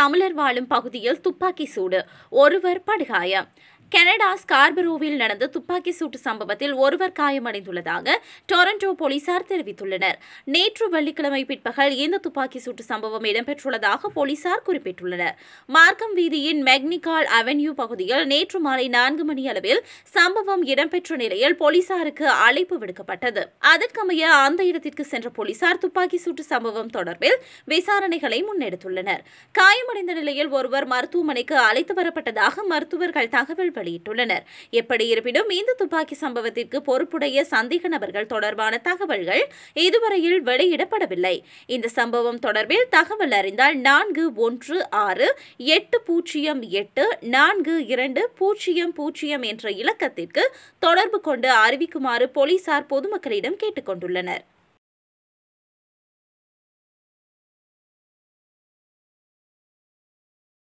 தமிழர் வாழும் பகுதியில் துப்பாக்கி சூடு ஒருவர் படுகாயம் கனடா ஸ்கார்பரோவில் நடந்த துப்பாக்கி சூட்டு சம்பவத்தில் ஒருவர் காயமடைந்துள்ளதாக டொரண்டோ போலீசார் தெரிவித்துள்ளனர் நேற்று வெள்ளிக்கிழமை பிற்பகல் இந்த துப்பாக்கி சூட்டு சம்பவம் இடம்பெற்றுள்ளதாக போலீசார் குறிப்பிட்டுள்ளனர் மார்க்கம் வீதியின் மெக்னிகால் அவென்யூ பகுதியில் நேற்று மாலை நான்கு மணி அளவில் சம்பவம் இடம்பெற்ற நிலையில் போலீசாருக்கு அழைப்பு விடுக்கப்பட்டது அதற்கமைய அந்த இடத்திற்கு சென்ற போலீசார் துப்பாக்கி சூட்டு சம்பவம் தொடர்பில் விசாரணைகளை முன்னெடுத்துள்ளனர் காயமடைந்த நிலையில் ஒருவர் மருத்துவமனைக்கு அழைத்து வரப்பட்டதாக மருத்துவர்கள் தகவல் வெளியிட்டுள்ளனர் எப்படி இருப்பினும் இந்த துப்பாக்கி சம்பவத்திற்கு பொறுப்புடைய சந்தேக நபர்கள் தொடர்பான தகவல்கள் இதுவரையில் வெளியிடப்படவில்லை இந்த சம்பவம் தொடர்பில் தகவல் அறிந்தால் நான்கு ஒன்று ஆறு எட்டு பூஜ்ஜியம் எட்டு நான்கு இரண்டு பூஜ்ஜியம் பூஜ்ஜியம் என்ற இலக்கத்திற்கு தொடர்பு கொண்டு அறிவிக்குமாறு போலீசார் பொதுமக்களிடம் கேட்டுக்கொண்டுள்ளனர்